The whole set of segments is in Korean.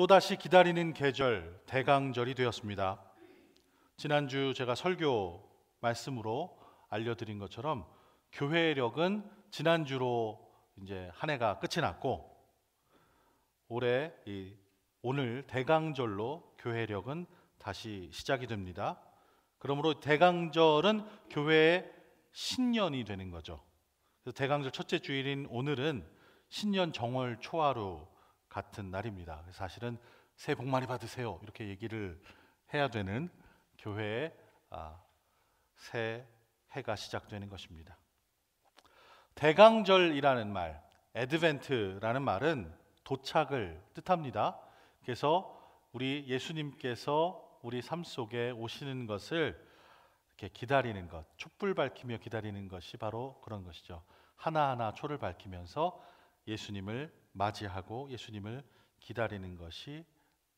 또다시 기다리는 계절 대강절이 되었습니다. 지난주 제가 설교 말씀으로 알려드린 것처럼 교회력은 지난주로 이제 한 해가 끝이 났고 올해 이 오늘 대강절로 교회력은 다시 시작이 됩니다. 그러므로 대강절은 교회의 신년이 되는 거죠. 대강절 첫째 주일인 오늘은 신년 정월 초하루 같은 날입니다. 사실은 새해 복 많이 받으세요 이렇게 얘기를 해야 되는 교회의 아, 새 해가 시작되는 것입니다. 대강절이라는 말, 에드벤트라는 말은 도착을 뜻합니다. 그래서 우리 예수님께서 우리 삶 속에 오시는 것을 이렇게 기다리는 것, 촛불 밝히며 기다리는 것이 바로 그런 것이죠. 하나하나 초를 밝히면서 예수님을 맞이하고 예수님을 기다리는 것이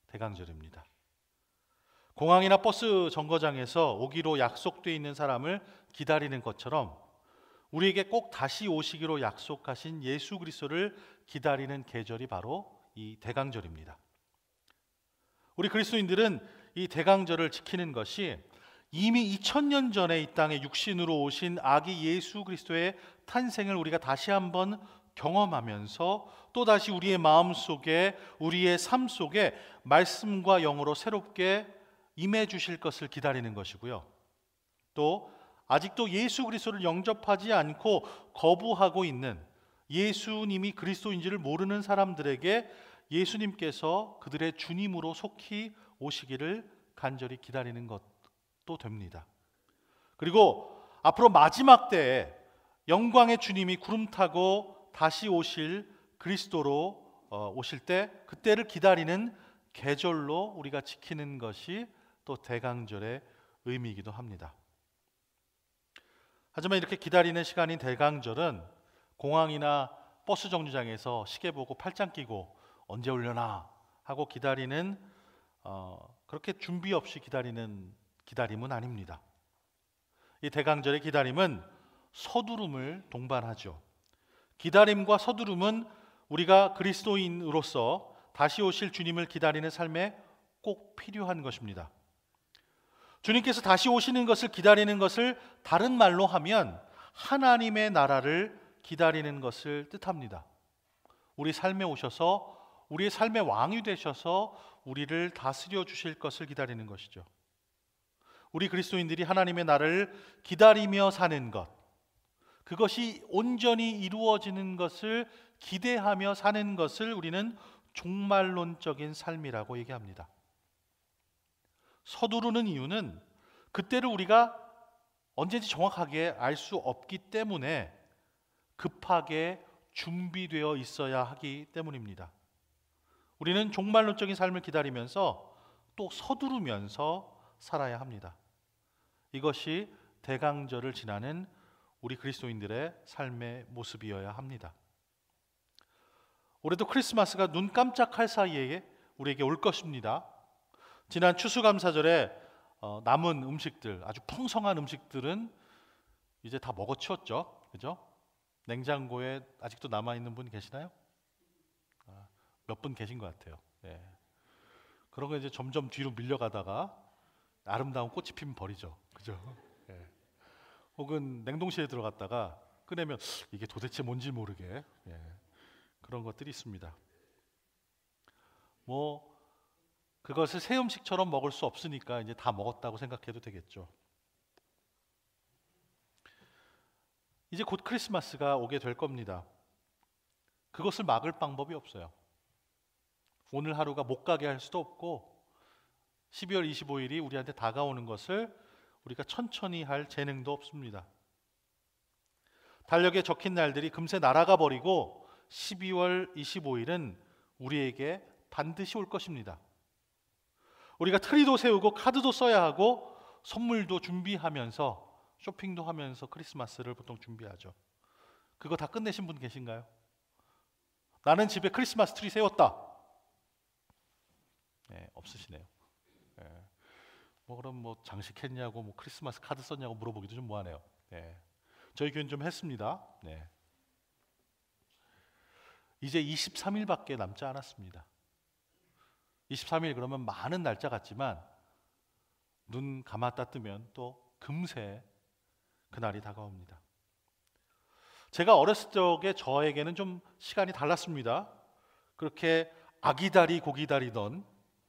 대강절입니다. 공항이나 버스 정거장에서 오기로 약속돼 있는 사람을 기다리는 것처럼 우리에게 꼭 다시 오시기로 약속하신 예수 그리스도를 기다리는 계절이 바로 이 대강절입니다. 우리 그리스도인들은 이 대강절을 지키는 것이 이미 2 0년 전에 이 땅에 육신으로 오신 아기 예수 그리스도의 탄생을 우리가 다시 한번 경험하면서 또다시 우리의 마음 속에 우리의 삶 속에 말씀과 영으로 새롭게 임해 주실 것을 기다리는 것이고요. 또 아직도 예수 그리스도를 영접하지 않고 거부하고 있는 예수님이 그리스도인지를 모르는 사람들에게 예수님께서 그들의 주님으로 속히 오시기를 간절히 기다리는 것도 됩니다. 그리고 앞으로 마지막 때에 영광의 주님이 구름 타고 다시 오실 그리스도로 어, 오실 때 그때를 기다리는 계절로 우리가 지키는 것이 또 대강절의 의미이기도 합니다. 하지만 이렇게 기다리는 시간인 대강절은 공항이나 버스 정류장에서 시계 보고 팔짱 끼고 언제 올려나 하고 기다리는 어, 그렇게 준비 없이 기다리는 기다림은 아닙니다. 이 대강절의 기다림은 서두름을 동반하죠. 기다림과 서두름은 우리가 그리스도인으로서 다시 오실 주님을 기다리는 삶에 꼭 필요한 것입니다. 주님께서 다시 오시는 것을 기다리는 것을 다른 말로 하면 하나님의 나라를 기다리는 것을 뜻합니다. 우리 삶에 오셔서 우리의 삶의 왕이 되셔서 우리를 다스려 주실 것을 기다리는 것이죠. 우리 그리스도인들이 하나님의 나라를 기다리며 사는 것. 그것이 온전히 이루어지는 것을 기대하며 사는 것을 우리는 종말론적인 삶이라고 얘기합니다. 서두르는 이유는 그때를 우리가 언제지 정확하게 알 수 없기 때문에 급하게 준비되어 있어야 하기 때문입니다. 우리는 종말론적인 삶을 기다리면서 또 서두르면서 살아야 합니다. 이것이 대강절을 지나는 우리 그리스도인들의 삶의 모습이어야 합니다. 올해도 크리스마스가 눈 깜짝할 사이에 우리에게 올 것입니다. 지난 추수감사절에 어, 남은 음식들, 아주 풍성한 음식들은 이제 다 먹어치웠죠. 그죠? 냉장고에 아직도 남아 있는 분 계시나요? 아, 몇분 계신 것 같아요. 예. 그런 거 이제 점점 뒤로 밀려가다가 아름다운 꽃이 피면 버리죠. 그죠? 혹은 냉동실에 들어갔다가 꺼내면 이게 도대체 뭔지 모르게 예, 그런 것들이 있습니다. 뭐 그것을 새 음식처럼 먹을 수 없으니까 이제 다 먹었다고 생각해도 되겠죠. 이제 곧 크리스마스가 오게 될 겁니다. 그것을 막을 방법이 없어요. 오늘 하루가 못 가게 할 수도 없고 12월 25일이 우리한테 다가오는 것을 우리가 천천히 할 재능도 없습니다. 달력에 적힌 날들이 금세 날아가 버리고 12월 25일은 우리에게 반드시 올 것입니다. 우리가 트리도 세우고 카드도 써야 하고 선물도 준비하면서 쇼핑도 하면서 크리스마스를 보통 준비하죠. 그거 다 끝내신 분 계신가요? 나는 집에 크리스마스 트리 세웠다. 네, 없으시네요. 뭐 그럼 뭐 장식했냐고 뭐 크리스마스 카드 썼냐고 물어보기도 좀 뭐하네요. 네. 저희 교회좀 했습니다. 네. 이제 23일밖에 남지 않았습니다. 23일 그러면 많은 날짜 같지만 눈 감았다 뜨면 또 금세 그날이 다가옵니다. 제가 어렸을 적에 저에게는 좀 시간이 달랐습니다. 그렇게 아기다리 고기다리던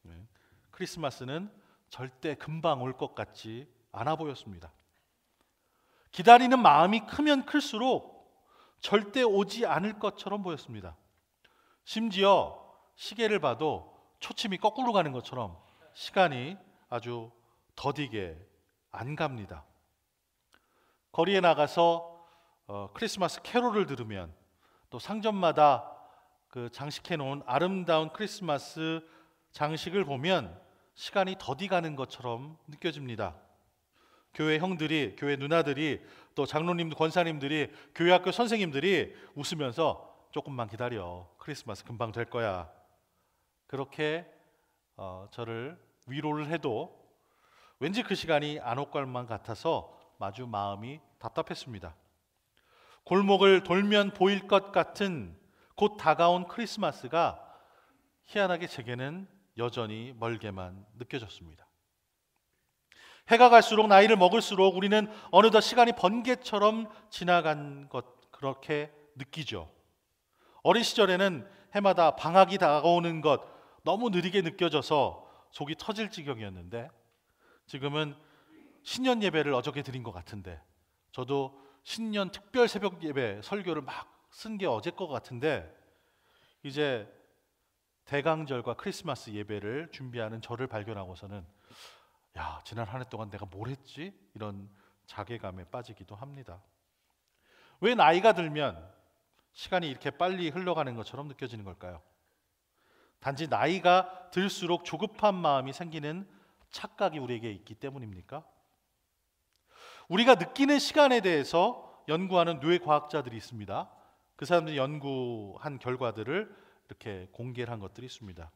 네, 크리스마스는 절대 금방 올 것 같지 않아 보였습니다. 기다리는 마음이 크면 클수록 절대 오지 않을 것처럼 보였습니다. 심지어 시계를 봐도 초침이 거꾸로 가는 것처럼 시간이 아주 더디게 안 갑니다. 거리에 나가서 어, 크리스마스 캐롤을 들으면 또 상점마다 그 장식해 놓은 아름다운 크리스마스 장식을 보면 시간이 더디가는 것처럼 느껴집니다. 교회 형들이, 교회 누나들이, 또 장로님, 권사님들이, 교회 학교 선생님들이 웃으면서 조금만 기다려. 크리스마스 금방 될 거야. 그렇게 어, 저를 위로를 해도 왠지 그 시간이 안올 것만 같아서 마주 마음이 답답했습니다. 골목을 돌면 보일 것 같은 곧 다가온 크리스마스가 희한하게 제게는 여전히 멀게만 느껴졌습니다. 해가 갈수록 나이를 먹을수록 우리는 어느덧 시간이 번개처럼 지나간 것 그렇게 느끼죠. 어린 시절에는 해마다 방학이 다가오는 것 너무 느리게 느껴져서 속이 터질 지경이었는데 지금은 신년 예배를 어저께 드린 것 같은데 저도 신년 특별 새벽 예배 설교를 막 쓴 게 어제 것 같은데 이제 대강절과 크리스마스 예배를 준비하는 저를 발견하고서는 야 지난 한 해 동안 내가 뭘 했지 이런 자괴감에 빠지기도 합니다. 왜 나이가 들면 시간이 이렇게 빨리 흘러가는 것처럼 느껴지는 걸까요? 단지 나이가 들수록 조급한 마음이 생기는 착각이 우리에게 있기 때문입니까? 우리가 느끼는 시간에 대해서 연구하는 뇌 과학자들이 있습니다. 그 사람들이 연구한 결과들을 이렇게 공개를 한 것들이 있습니다.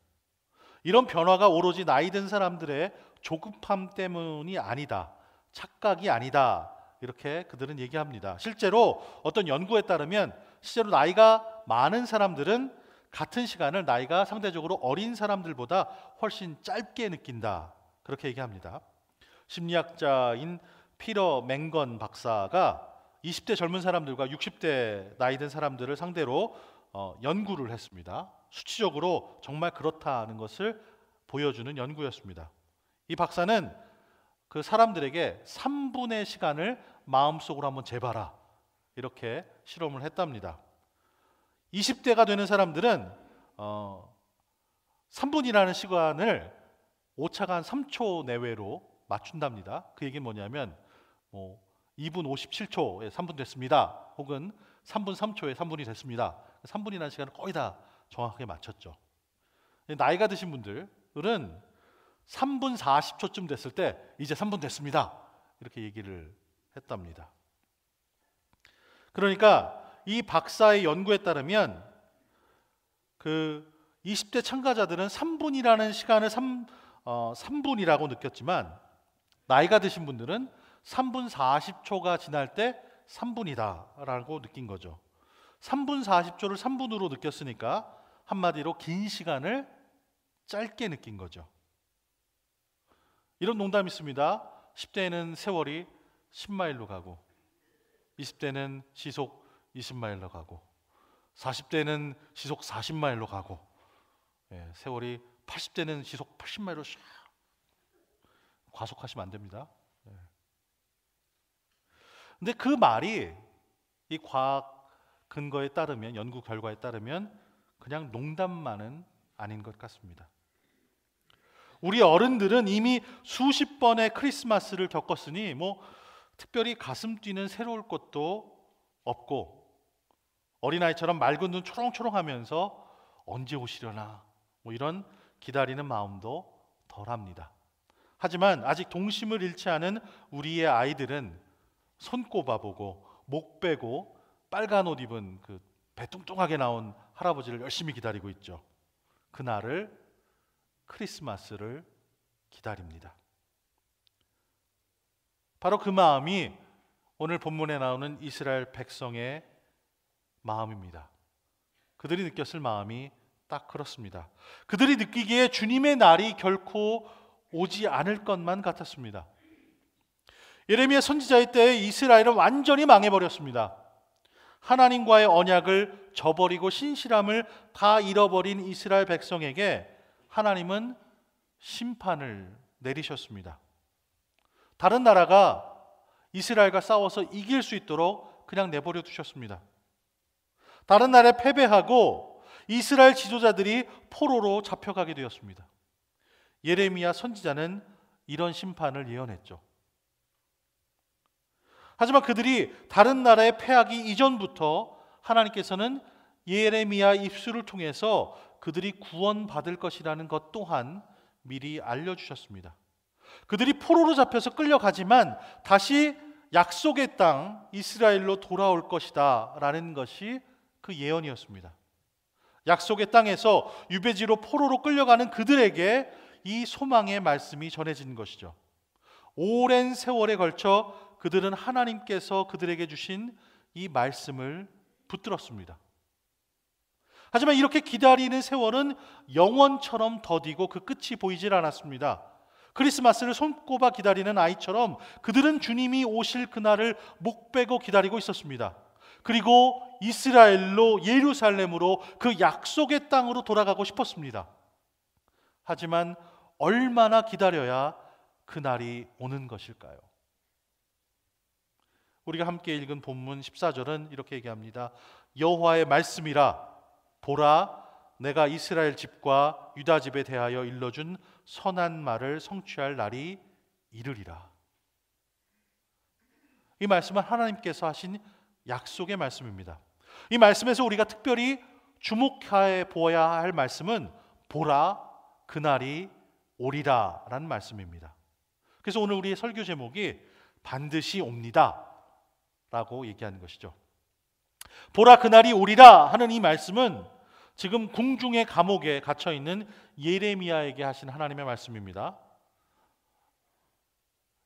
이런 변화가 오로지 나이 든 사람들의 조급함 때문이 아니다. 착각이 아니다. 이렇게 그들은 얘기합니다. 실제로 어떤 연구에 따르면 실제로 나이가 많은 사람들은 같은 시간을 나이가 상대적으로 어린 사람들보다 훨씬 짧게 느낀다. 그렇게 얘기합니다. 심리학자인 피러 맹건 박사가 20대 젊은 사람들과 60대 나이 든 사람들을 상대로 어, 연구를 했습니다. 수치적으로 정말 그렇다는 것을 보여주는 연구였습니다. 이 박사는 그 사람들에게 3분의 시간을 마음속으로 한번 재봐라 이렇게 실험을 했답니다. 20대가 되는 사람들은 어, 3분이라는 시간을 오차가 한 3초 내외로 맞춘답니다. 그 얘기는 뭐냐면 뭐 2분 57초에 3분 됐습니다. 혹은 3분 3초에 3분이 됐습니다. 3분이라는 시간을 거의 다 정확하게 맞췄죠. 나이가 드신 분들은 3분 40초쯤 됐을 때 이제 3분 됐습니다. 이렇게 얘기를 했답니다. 그러니까 이 박사의 연구에 따르면 그 20대 참가자들은 3분이라는 시간을 3, 어, 3분이라고 느꼈지만 나이가 드신 분들은 3분 40초가 지날 때 3분이다라고 느낀 거죠. 3분 40초를 3분으로 느꼈으니까 한마디로 긴 시간을 짧게 느낀 거죠. 이런 농담이 있습니다. 10대에는 세월이 10마일로 가고 20대는 시속 20마일로 가고 40대는 시속 40마일로 가고 예, 세월이 80대는 시속 80마일로 샥 과속하시면 안 됩니다. 예. 근데 그 말이 이 과학 근거에 따르면 연구 결과에 따르면 그냥 농담만은 아닌 것 같습니다. 우리 어른들은 이미 수십 번의 크리스마스를 겪었으니 뭐 특별히 가슴 뛰는 새로울 것도 없고 어린아이처럼 맑은 눈 초롱초롱하면서 언제 오시려나 뭐 이런 기다리는 마음도 덜합니다. 하지만 아직 동심을 잃지 않은 우리의 아이들은 손꼽아보고 목 빼고 빨간 옷 입은 그 배뚱뚱하게 나온 할아버지를 열심히 기다리고 있죠. 그날을 크리스마스를 기다립니다. 바로 그 마음이 오늘 본문에 나오는 이스라엘 백성의 마음입니다. 그들이 느꼈을 마음이 딱 그렇습니다. 그들이 느끼기에 주님의 날이 결코 오지 않을 것만 같았습니다. 예레미야 선지자의 때 이스라엘은 완전히 망해버렸습니다. 하나님과의 언약을 저버리고 신실함을 다 잃어버린 이스라엘 백성에게 하나님은 심판을 내리셨습니다. 다른 나라가 이스라엘과 싸워서 이길 수 있도록 그냥 내버려 두셨습니다. 다른 나라에 패배하고 이스라엘 지도자들이 포로로 잡혀가게 되었습니다. 예레미야 선지자는 이런 심판을 예언했죠. 하지만 그들이 다른 나라에 패하기 이전부터 하나님께서는 예레미야 입술을 통해서 그들이 구원받을 것이라는 것 또한 미리 알려주셨습니다. 그들이 포로로 잡혀서 끌려가지만 다시 약속의 땅 이스라엘로 돌아올 것이다 라는 것이 그 예언이었습니다. 약속의 땅에서 유배지로 포로로 끌려가는 그들에게 이 소망의 말씀이 전해진 것이죠. 오랜 세월에 걸쳐 그들은 하나님께서 그들에게 주신 이 말씀을 붙들었습니다. 하지만 이렇게 기다리는 세월은 영원처럼 더디고 그 끝이 보이질 않았습니다. 크리스마스를 손꼽아 기다리는 아이처럼 그들은 주님이 오실 그날을 목 빼고 기다리고 있었습니다. 그리고 이스라엘로 예루살렘으로 그 약속의 땅으로 돌아가고 싶었습니다. 하지만 얼마나 기다려야 그날이 오는 것일까요? 우리가 함께 읽은 본문 14절은 이렇게 얘기합니다. 여호와의 말씀이라 보라 내가 이스라엘 집과 유다 집에 대하여 일러준 선한 말을 성취할 날이 이르리라. 이 말씀은 하나님께서 하신 약속의 말씀입니다. 이 말씀에서 우리가 특별히 주목해 보아야 할 말씀은 보라 그날이 오리라라는 말씀입니다. 그래서 오늘 우리의 설교 제목이 반드시 옵니다. 라고 얘기하는 것이죠. 보라 그날이 오리라 하는 이 말씀은 지금 궁중의 감옥에 갇혀 있는 예레미야에게 하신 하나님의 말씀입니다.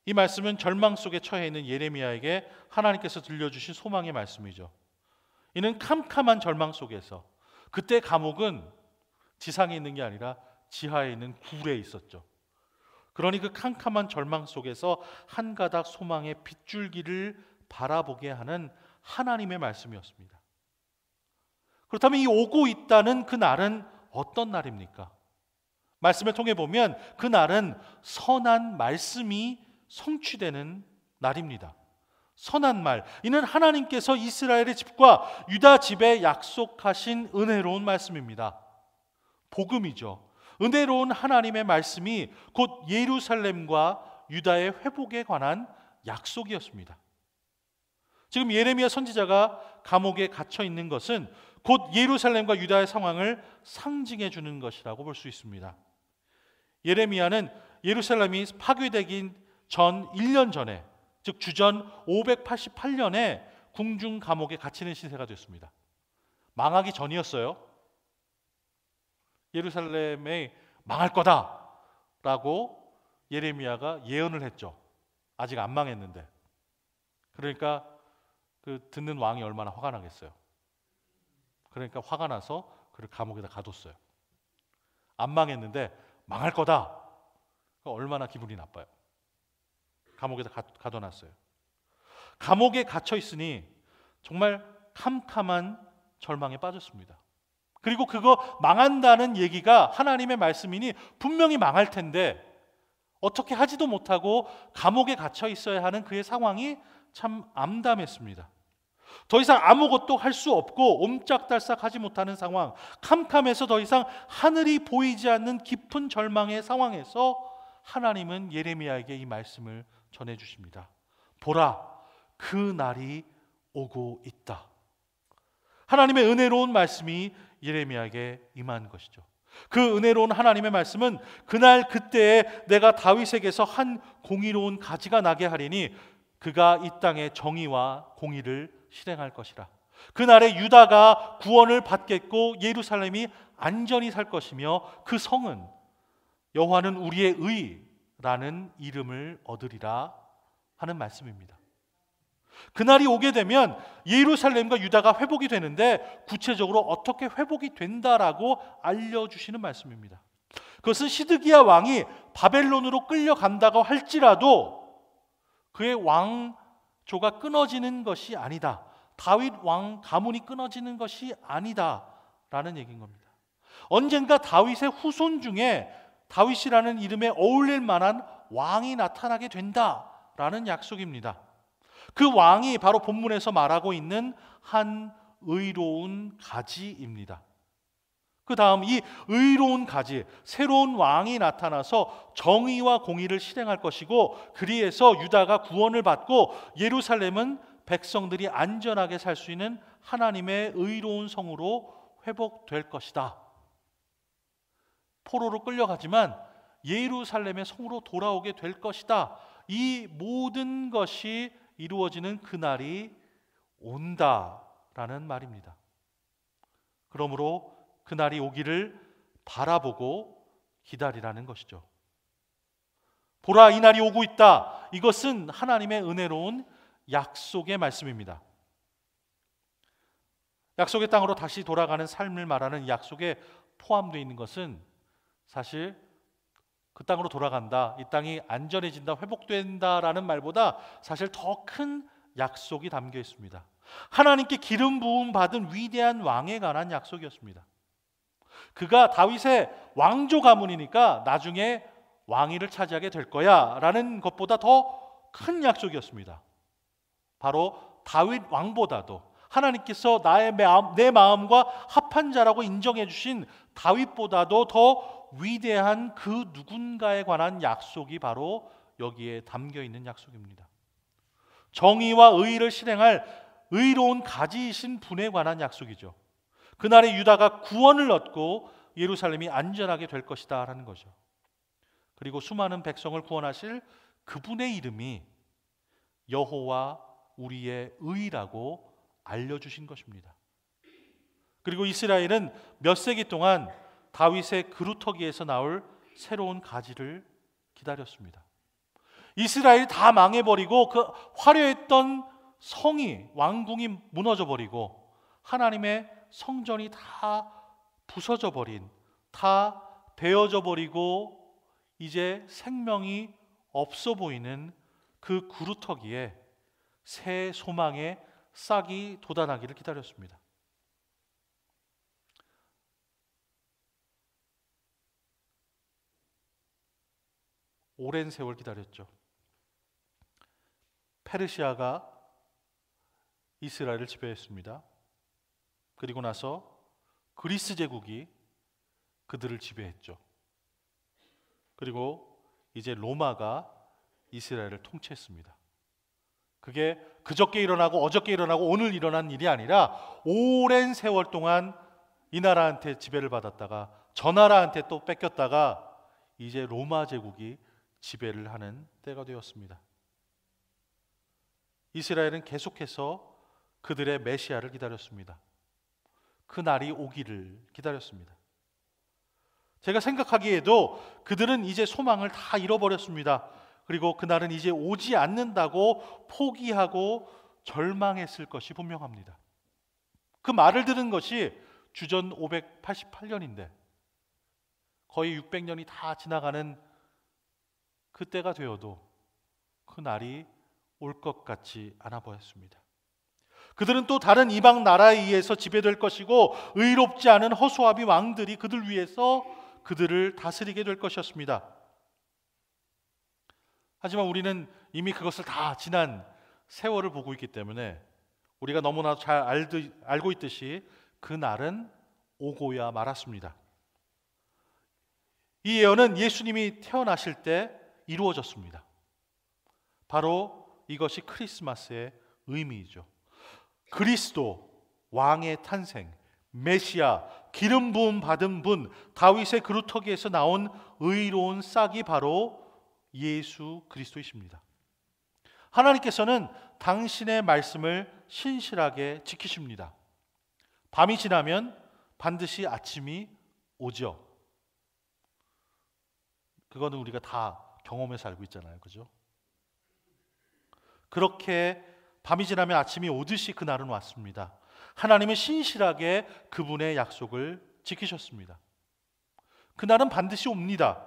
이 말씀은 절망 속에 처해 있는 예레미야에게 하나님께서 들려주신 소망의 말씀이죠. 이는 캄캄한 절망 속에서 그때 감옥은 지상에 있는 게 아니라 지하에 있는 굴에 있었죠. 그러니 그 캄캄한 절망 속에서 한 가닥 소망의 빗줄기를 바라보게 하는 하나님의 말씀이었습니다. 그렇다면 이 오고 있다는 그 날은 어떤 날입니까? 말씀을 통해 보면 그 날은 선한 말씀이 성취되는 날입니다. 선한 말. 이는 하나님께서 이스라엘의 집과 유다 집에 약속하신 은혜로운 말씀입니다. 복음이죠. 은혜로운 하나님의 말씀이 곧 예루살렘과 유다의 회복에 관한 약속이었습니다. 지금 예레미야 선지자가 감옥에 갇혀 있는 것은 곧 예루살렘과 유다의 상황을 상징해 주는 것이라고 볼 수 있습니다. 예레미야는 예루살렘이 파괴되기 전 1년 전에 즉 주전 588년에 궁중 감옥에 갇히는 신세가 됐습니다. 망하기 전이었어요. 예루살렘에 망할 거다라고 예레미야가 예언을 했죠. 아직 안 망했는데. 그러니까 그 듣는 왕이 얼마나 화가 나겠어요. 그러니까 화가 나서 그를 감옥에다 가뒀어요. 안 망했는데 망할 거다. 얼마나 기분이 나빠요. 감옥에다 가, 가둬놨어요. 감옥에 갇혀 있으니 정말 캄캄한 절망에 빠졌습니다. 그리고 그거 망한다는 얘기가 하나님의 말씀이니 분명히 망할 텐데 어떻게 하지도 못하고 감옥에 갇혀 있어야 하는 그의 상황이 참 암담했습니다. 더 이상 아무것도 할 수 없고 옴짝달싹 하지 못하는 상황, 캄캄해서 더 이상 하늘이 보이지 않는 깊은 절망의 상황에서 하나님은 예레미야에게 이 말씀을 전해 주십니다. 보라, 그 날이 오고 있다. 하나님의 은혜로운 말씀이 예레미야에게 임한 것이죠. 그 은혜로운 하나님의 말씀은 그날 그때에 내가 다윗에게서 한 공의로운 가지가 나게 하리니 그가 이 땅에 정의와 공의를 실행할 것이라. 그날에 유다가 구원을 받겠고 예루살렘이 안전히 살 것이며 그 성은 여호와는 우리의 의라는 이름을 얻으리라 하는 말씀입니다. 그날이 오게 되면 예루살렘과 유다가 회복이 되는데 구체적으로 어떻게 회복이 된다라고 알려주시는 말씀입니다. 그것은 시드기야 왕이 바벨론으로 끌려간다고 할지라도 그의 왕조가 끊어지는 것이 아니다. 다윗 왕 가문이 끊어지는 것이 아니다라는 얘기인 겁니다. 언젠가 다윗의 후손 중에 다윗이라는 이름에 어울릴 만한 왕이 나타나게 된다라는 약속입니다. 그 왕이 바로 본문에서 말하고 있는 한 의로운 가지입니다. 그 다음 이 의로운 가지 새로운 왕이 나타나서 정의와 공의를 실행할 것이고 그리해서 유다가 구원을 받고 예루살렘은 백성들이 안전하게 살 수 있는 하나님의 의로운 성으로 회복될 것이다. 포로로 끌려가지만 예루살렘의 성으로 돌아오게 될 것이다. 이 모든 것이 이루어지는 그날이 온다라는 말입니다. 그러므로 그날이 오기를 바라보고 기다리라는 것이죠. 보라 이 날이 오고 있다. 이것은 하나님의 은혜로운 약속의 말씀입니다. 약속의 땅으로 다시 돌아가는 삶을 말하는 약속에 포함되어 있는 것은 사실 그 땅으로 돌아간다. 이 땅이 안전해진다. 회복된다라는 말보다 사실 더 큰 약속이 담겨 있습니다. 하나님께 기름 부음 받은 위대한 왕에 관한 약속이었습니다. 그가 다윗의 왕조 가문이니까 나중에 왕위를 차지하게 될 거야라는 것보다 더 큰 약속이었습니다. 바로 다윗 왕보다도 하나님께서 나의 마음, 내 마음과 합한 자라고 인정해 주신 다윗보다도 더 위대한 그 누군가에 관한 약속이 바로 여기에 담겨 있는 약속입니다. 정의와 의를 의 실행할 의로운 가지이신 분에 관한 약속이죠. 그날에 유다가 구원을 얻고 예루살렘이 안전하게 될 것이다 라는 거죠. 그리고 수많은 백성을 구원하실 그분의 이름이 여호와 우리의 의라고 알려주신 것입니다. 그리고 이스라엘은 몇 세기 동안 다윗의 그루터기에서 나올 새로운 가지를 기다렸습니다. 이스라엘 다 망해버리고 그 화려했던 성이 왕궁이 무너져버리고 하나님의 성전이 다 부서져 버린, 다 베어져 버리고 이제 생명이 없어 보이는 그 구루터기에 새 소망의 싹이 돋아나기를 기다렸습니다. 오랜 세월 기다렸죠. 페르시아가 이스라엘을 지배했습니다. 그리고 나서 그리스 제국이 그들을 지배했죠. 그리고 이제 로마가 이스라엘을 통치했습니다. 그게 그저께 일어나고 어저께 일어나고 오늘 일어난 일이 아니라 오랜 세월 동안 이 나라한테 지배를 받았다가 저 나라한테 또 뺏겼다가 이제 로마 제국이 지배를 하는 때가 되었습니다. 이스라엘은 계속해서 그들의 메시아를 기다렸습니다. 그 날이 오기를 기다렸습니다. 제가 생각하기에도 그들은 이제 소망을 다 잃어버렸습니다. 그리고 그날은 이제 오지 않는다고 포기하고 절망했을 것이 분명합니다. 그 말을 들은 것이 주전 588년인데 거의 600년이 다 지나가는 그때가 되어도 그 날이 올 것 같지 않아 보였습니다. 그들은 또 다른 이방 나라에 의해서 지배될 것이고 의롭지 않은 허수아비 왕들이 그들 위해서 그들을 다스리게 될 것이었습니다. 하지만 우리는 이미 그것을 다 지난 세월을 보고 있기 때문에 우리가 너무나 잘 알드, 알고 있듯이 그 날은 오고야 말았습니다. 이 예언은 예수님이 태어나실 때 이루어졌습니다. 바로 이것이 크리스마스의 의미이죠. 그리스도 왕의 탄생, 메시아, 기름 부음 받은 분, 다윗의 그루터기에서 나온 의로운 싹이 바로 예수 그리스도이십니다. 하나님께서는 당신의 말씀을 신실하게 지키십니다. 밤이 지나면 반드시 아침이 오죠. 그거는 우리가 다 경험해서 알고 있잖아요. 그죠? 그렇게 밤이 지나면 아침이 오듯이 그날은 왔습니다. 하나님은 신실하게 그분의 약속을 지키셨습니다. 그날은 반드시 옵니다.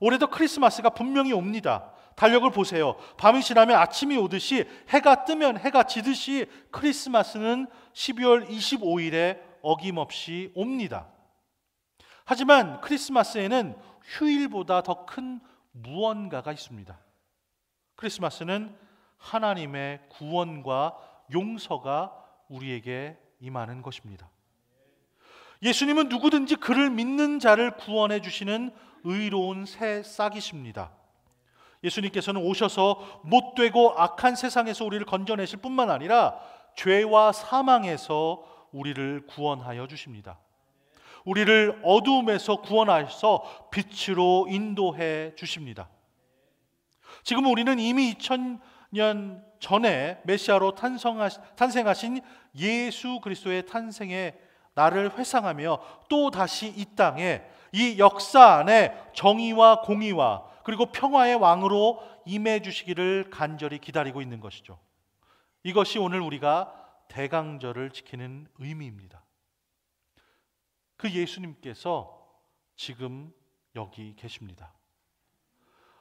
올해도 크리스마스가 분명히 옵니다. 달력을 보세요. 밤이 지나면 아침이 오듯이 해가 뜨면 해가 지듯이 크리스마스는 12월 25일에 어김없이 옵니다. 하지만 크리스마스에는 휴일보다 더 큰 무언가가 있습니다. 크리스마스는 하나님의 구원과 용서가 우리에게 임하는 것입니다. 예수님은 누구든지 그를 믿는 자를 구원해 주시는 의로운 새 싹이십니다. 예수님께서는 오셔서 못되고 악한 세상에서 우리를 건져내실 뿐만 아니라 죄와 사망에서 우리를 구원하여 주십니다. 우리를 어둠에서 구원하셔서 빛으로 인도해 주십니다. 지금 우리는 이미 2000 2 0년 전에 메시아로 탄생하신 예수 그리스도의 탄생에 나를 회상하며 또 다시 이 땅에 이 역사 안에 정의와 공의와 그리고 평화의 왕으로 임해 주시기를 간절히 기다리고 있는 것이죠. 이것이 오늘 우리가 대강절을 지키는 의미입니다. 그 예수님께서 지금 여기 계십니다.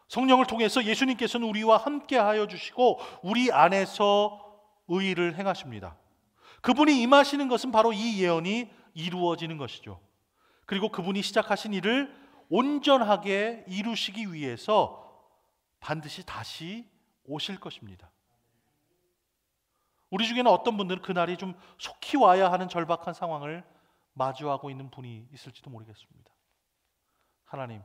성령을 통해서 예수님께서는 우리와 함께 하여 주시고 우리 안에서 의의를 행하십니다. 그분이 임하시는 것은 바로 이 예언이 이루어지는 것이죠. 그리고 그분이 시작하신 일을 온전하게 이루시기 위해서 반드시 다시 오실 것입니다. 우리 중에는 어떤 분들은 그날이 좀 속히 와야 하는 절박한 상황을 마주하고 있는 분이 있을지도 모르겠습니다. 하나님,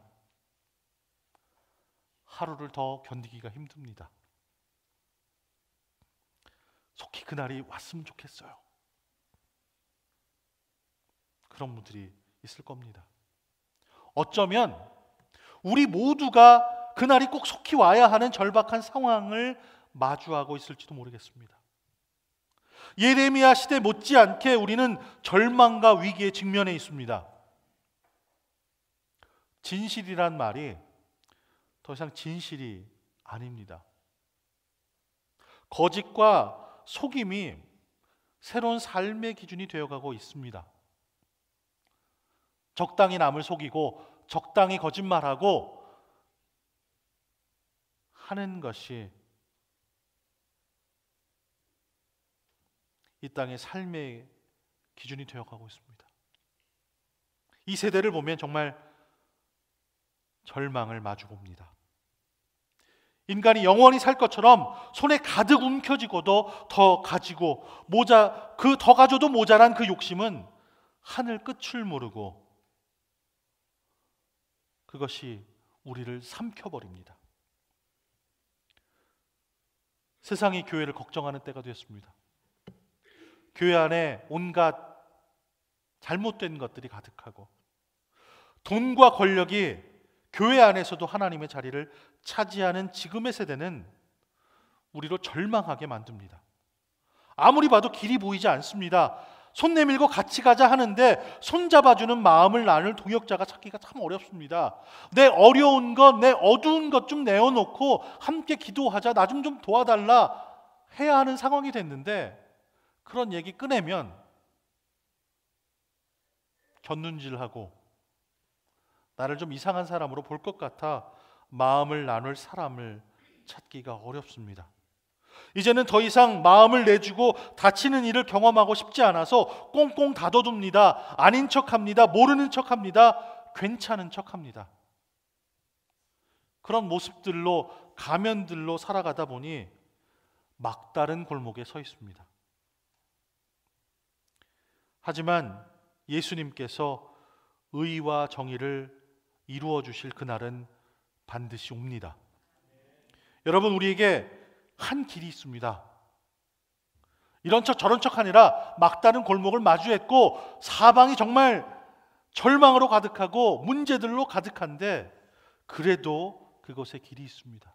하루를 더 견디기가 힘듭니다. 속히 그날이 왔으면 좋겠어요. 그런 분들이 있을 겁니다. 어쩌면 우리 모두가 그날이 꼭 속히 와야 하는 절박한 상황을 마주하고 있을지도 모르겠습니다. 예레미야 시대 못지않게 우리는 절망과 위기에 직면해 있습니다. 진실이란 말이 더 이상 진실이 아닙니다. 거짓과 속임이 새로운 삶의 기준이 되어가고 있습니다. 적당히 남을 속이고 적당히 거짓말하고 하는 것이 이 땅의 삶의 기준이 되어가고 있습니다. 이 세대를 보면 정말 절망을 마주 봅니다. 인간이 영원히 살 것처럼 손에 가득 움켜쥐고도 더 가지고 모자 그 더 가져도 모자란 그 욕심은 하늘 끝을 모르고 그것이 우리를 삼켜 버립니다. 세상이 교회를 걱정하는 때가 되었습니다. 교회 안에 온갖 잘못된 것들이 가득하고 돈과 권력이 교회 안에서도 하나님의 자리를 차지하는 지금의 세대는 우리로 절망하게 만듭니다. 아무리 봐도 길이 보이지 않습니다. 손 내밀고 같이 가자 하는데 손잡아주는 마음을 나눌 동역자가 찾기가 참 어렵습니다. 내 어려운 것, 내 어두운 것 좀 내어놓고 함께 기도하자, 나좀좀 도와달라 해야 하는 상황이 됐는데 그런 얘기 꺼내면 견눈질하고 나를 좀 이상한 사람으로 볼 것 같아 마음을 나눌 사람을 찾기가 어렵습니다. 이제는 더 이상 마음을 내주고 다치는 일을 경험하고 싶지 않아서 꽁꽁 닫아둡니다. 아닌 척합니다. 모르는 척합니다. 괜찮은 척합니다. 그런 모습들로 가면들로 살아가다 보니 막다른 골목에 서 있습니다. 하지만 예수님께서 의와 정의를 이루어 주실 그날은 반드시 옵니다. 여러분 우리에게 한 길이 있습니다. 이런 척 저런 척 하니라 막다른 골목을 마주했고 사방이 정말 절망으로 가득하고 문제들로 가득한데 그래도 그곳에 길이 있습니다.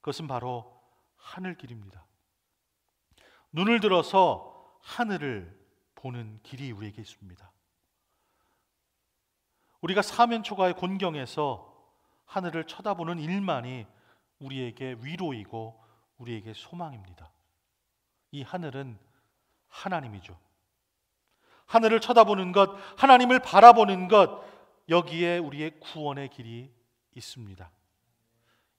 그것은 바로 하늘 길입니다. 눈을 들어서 하늘을 보는 길이 우리에게 있습니다. 우리가 사면초가의 곤경에서 하늘을 쳐다보는 일만이 우리에게 위로이고 우리에게 소망입니다. 이 하늘은 하나님이죠. 하늘을 쳐다보는 것, 하나님을 바라보는 것, 여기에 우리의 구원의 길이 있습니다.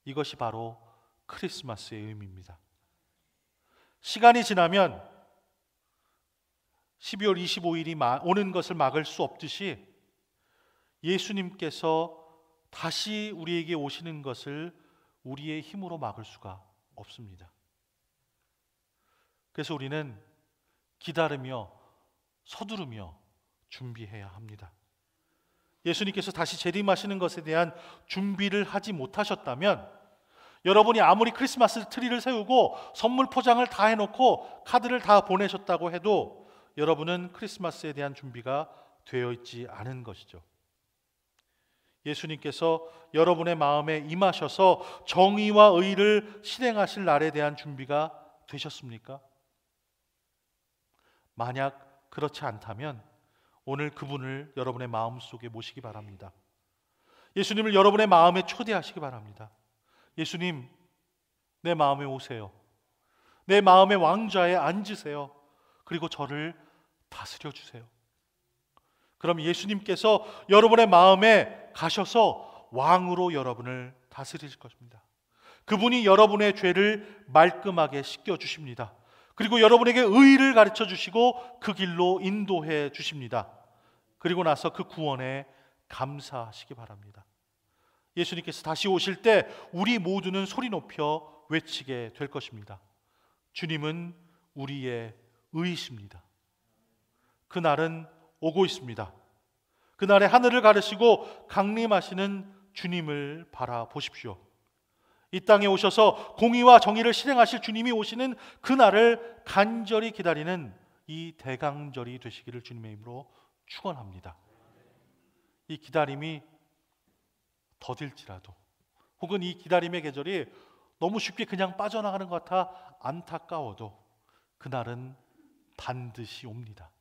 이것이 바로 크리스마스의 의미입니다. 시간이 지나면 12월 25일이 오는 것을 막을 수 없듯이 예수님께서 다시 우리에게 오시는 것을 우리의 힘으로 막을 수가 없습니다. 그래서 우리는 기다리며 서두르며 준비해야 합니다. 예수님께서 다시 재림하시는 것에 대한 준비를 하지 못하셨다면 여러분이 아무리 크리스마스 트리를 세우고 선물 포장을 다 해놓고 카드를 다 보내셨다고 해도 여러분은 크리스마스에 대한 준비가 되어 있지 않은 것이죠. 예수님께서 여러분의 마음에 임하셔서 정의와 의를 실행하실 날에 대한 준비가 되셨습니까? 만약 그렇지 않다면 오늘 그분을 여러분의 마음속에 모시기 바랍니다. 예수님을 여러분의 마음에 초대하시기 바랍니다. 예수님, 내 마음에 오세요. 내 마음의 왕좌에 앉으세요. 그리고 저를 다스려 주세요. 그럼 예수님께서 여러분의 마음에 가셔서 왕으로 여러분을 다스리실 것입니다. 그분이 여러분의 죄를 말끔하게 씻겨 주십니다. 그리고 여러분에게 의를 가르쳐 주시고 그 길로 인도해 주십니다. 그리고 나서 그 구원에 감사하시기 바랍니다. 예수님께서 다시 오실 때 우리 모두는 소리 높여 외치게 될 것입니다. 주님은 우리의 의이십니다. 그날은 오고 있습니다. 그날의 하늘을 가르시고 강림하시는 주님을 바라보십시오. 이 땅에 오셔서 공의와 정의를 실행하실 주님이 오시는 그날을 간절히 기다리는 이 대강절이 되시기를 주님의 이으로 축원합니다. 이 기다림이 더딜지라도 혹은 이 기다림의 계절이 너무 쉽게 그냥 빠져나가는 것 같아 안타까워도 그날은 반드시 옵니다.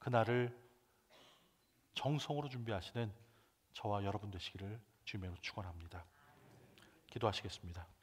그날을 정성으로 준비하시는 저와 여러분 되시기를 주님으로 축원합니다. 기도하시겠습니다.